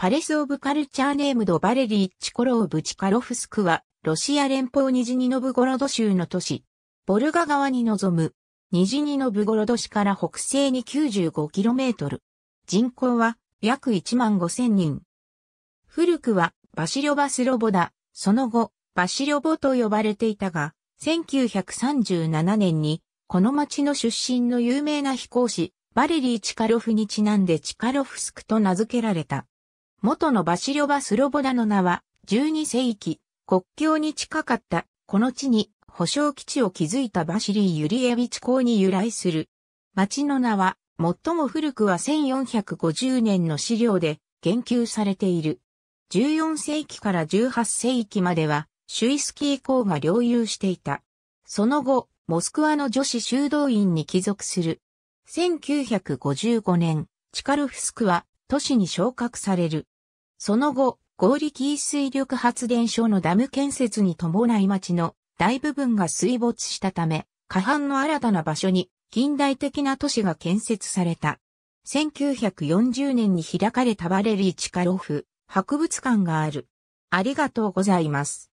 パレス・オブ・カルチャーネームド・バレリー・チコローブ・チカロフスクは、ロシア連邦ニジニノブゴロド州の都市、ボルガ川に臨む、ニジニノブゴロド市から北西に 95km。人口は約1万5000人。古くはバシリョバスロボだ。その後、バシリョボと呼ばれていたが、1937年に、この町の出身の有名な飛行士、バレリー・チカロフにちなんでチカロフスクと名付けられた。元のバシリョバスロボダの名は、12世紀、国境に近かった、この地に、保証基地を築いたバシリー・ユリエビチ公に由来する。町の名は、最も古くは1450年の資料で、言及されている。14世紀から18世紀までは、シュイスキー公が領有していた。その後、モスクワの女子修道院に帰属する。1955年、チカルフスクは都市に昇格される。その後、合力水力発電所のダム建設に伴い町の大部分が水没したため、下半の新たな場所に近代的な都市が建設された。1940年に開かれたバレリー・チカロフ博物館がある。ありがとうございます。